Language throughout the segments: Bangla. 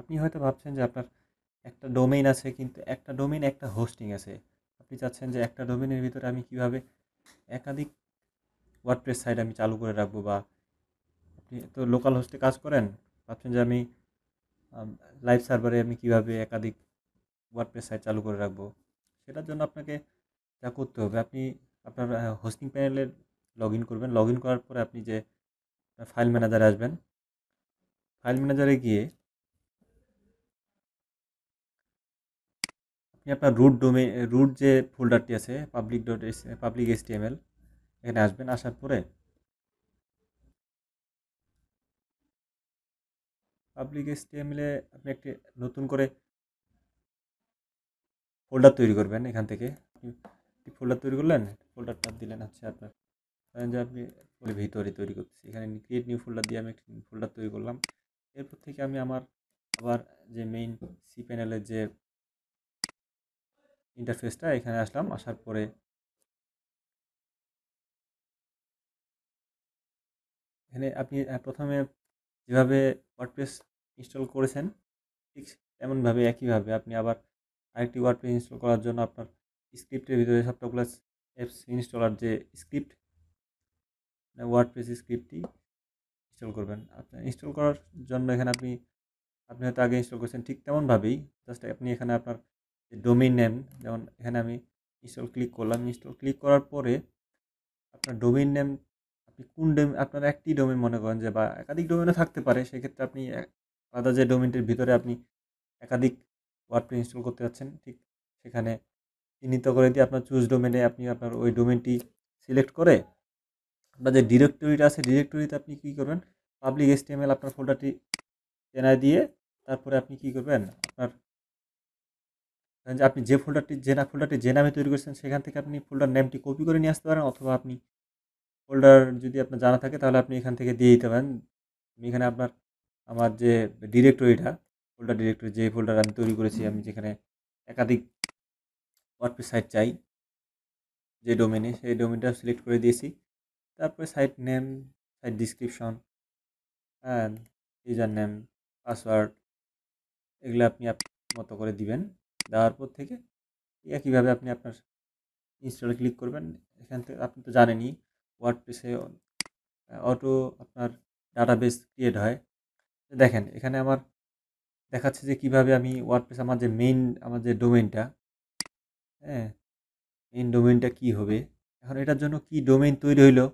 আপনি হয়তো ভাবছেন যে আপনার একটা ডোমেইন আছে কিন্তু একটা ডোমেইন একটা হোস্টিং আছে আপনি চাচ্ছেন যে একটা ডোমেইনের ভিতরে আমি কিভাবে একাধিক ওয়ার্ডপ্রেস সাইট আমি চালু করে রাখবো বা আপনি তো লোকাল হোস্টে কাজ করেন ভাবছেন যে আমি লাইভ সার্ভারে আমি কিভাবে একাধিক ওয়ার্ডপ্রেস সাইট চালু করে রাখবো সেটার জন্য আপনাকে যা করতে হবে আপনি আপনার হোস্টিং প্যানেলে লগ ইন করবেন লগ ইন করার পরে আপনি যে ফাইল ম্যানেজারে আসবেন ফাইল ম্যানেজারে গিয়ে আপনার রুট ডোমে রুট যে ফোল্ডারটি আছে পাবলিক ডট পাবলিক এসটিএমএল এখানে আসবেন আসার পরে পাবলিক এসটিএমএলে আপনি একটি নতুন করে ফোল্ডার তৈরি করবেন এখান থেকে ফোল্ডার তৈরি করলেন ফোল্ডারটা দিলেন হচ্ছে আপনার ধরেন যে আপনি ভিতরে তৈরি করতেছি এখানে ক্রিয়েট নিউ ফোল্ডার দিয়ে আমি একটি ফোল্ডার তৈরি করলাম এরপর থেকে আমি আমার আবার যে মেইন সি প্যানেলের যে ইন্টারফেসটা এখানে আসলাম আসার পরে এখানে আপনি প্রথমে যেভাবে ওয়ার্ডপ্রেস ইনস্টল করেছেন ঠিক এমনভাবে একইভাবে আপনি আবার আরেকটি ওয়ার্ডপ্রেস ইনস্টল করার জন্য আপনার স্ক্রিপ্টের ভিতরে সবটাগুলো অ্যাপস ইনস্টলার যে স্ক্রিপ্ট ওয়ার্ডপ্রেস স্ক্রিপ্টটি ইনস্টল করবেন আপনার ইনস্টল করার জন্য এখানে আপনি আপনি হয়তো আগে ইনস্টল করেছেন ঠিক তেমনভাবেই জাস্ট আপনি এখানে আপনার ডোমেইন নেম যেমন এখানে আমি ইনস্টল ক্লিক করলাম ইনস্টল ক্লিক করার পরে আপনার ডোমেইন নেম আপনি কোন ডোমেন আপনার একটি ডোমেন মনে করেন যে বা একাধিক ডোমেনে থাকতে পারে সেক্ষেত্রে আপনি আলাদা যে ডোমেনটির ভিতরে আপনি একাধিক ওয়ার্ডপ্রেস ইনস্টল করতে যাচ্ছেন ঠিক সেখানে চিহ্নিত করে দিয়ে আপনার চুজ ডোমেনে আপনি আপনার ওই ডোমেনটি সিলেক্ট করে আপনার যে ডিরেক্টরিটা আছে ডিরেক্টরিতে আপনি কী করবেন পাবলিক এল আপনার ফোল্ডারটি চেনায় দিয়ে তারপরে আপনি কী করবেন আপনার যে আপনি যে ফোল্ডারটি যে না ফোল্ডারটি যে নামে তৈরি করেছেন সেখান থেকে আপনি ফোল্ডার নেমটি কপি করে নিয়ে আসতে পারেন অথবা আপনি ফোল্ডার যদি আপনার জানা থাকে তাহলে আপনি এখান থেকে দিয়ে দিতে পারেন আমি এখানে আপনার আমার যে ডিরেক্টরিটা ফোল্ডার ডিরেক্টরি যে ফোল্ডার আমি তৈরি করেছি আমি যেখানে একাধিক ওয়ার্ডপেজ সাইট চাই যে ডোমেনে সেই ডোমেনটা সিলেক্ট করে দিয়েছি তারপরে সাইট নেম সাইট ডিসক্রিপশন হ্যাঁ ইউজার নেম পাসওয়ার্ড এগুলো আপনি মতো করে দিবেন দেওয়ার পর থেকে একইভাবে আপনি আপনার ইনস্টলে ক্লিক করবেন এখান থেকে আপনি তো জানেনই ওয়ার্ড পেসে অটো আপনার ডাটাবেস ক্রিয়েট হয় দেখেন এখানে আমার দেখাচ্ছে যে কিভাবে আমি ওয়ার্ডপ্রেস আমার যে মেইন আমার যে ডোমেনটা হ্যাঁ মেইন ডোমেনটা কি হবে এখন এটার জন্য কি ডোমেইন তৈরি হইলো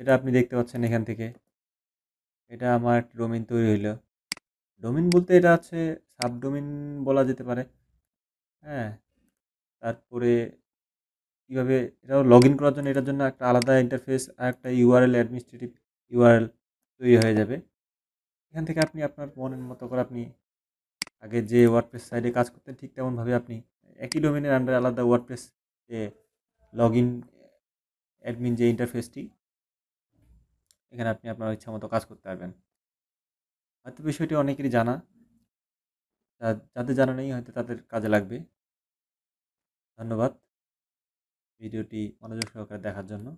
এটা আপনি দেখতে পাচ্ছেন এখান থেকে এটা আমার একটা তৈরি হইলো ডোমেন বলতে এটা হচ্ছে সাবডোমিন বলা যেতে পারে হ্যাঁ তারপরে কীভাবে এটাও লগ ইন করার জন্য এটার জন্য একটা আলাদা ইন্টারফেস আর একটা ইউআরএল অ্যাডমিনিস্ট্রেটিভ ইউআরএল তৈরি হয়ে যাবে এখান থেকে আপনি আপনার মনের মতো করে আপনি আগে যে ওয়ার্ডপ্রেস সাইডে কাজ করতেন ঠিক তেমনভাবে আপনি একই ডোমেনের আন্ডারে আলাদা ওয়ার্ডপ্রেস যে লগ ইন অ্যাডমিন যে ইন্টারফেসটি এখানে আপনি আপনার ইচ্ছা মতো কাজ করতে পারবেন হয়তো বিষয়টি অনেকেরই জানা যাদের জানা নেই হয়তো তাদের কাজে লাগবে ধন্যবাদ ভিডিওটি মনোযোগ সহকারে দেখার জন্য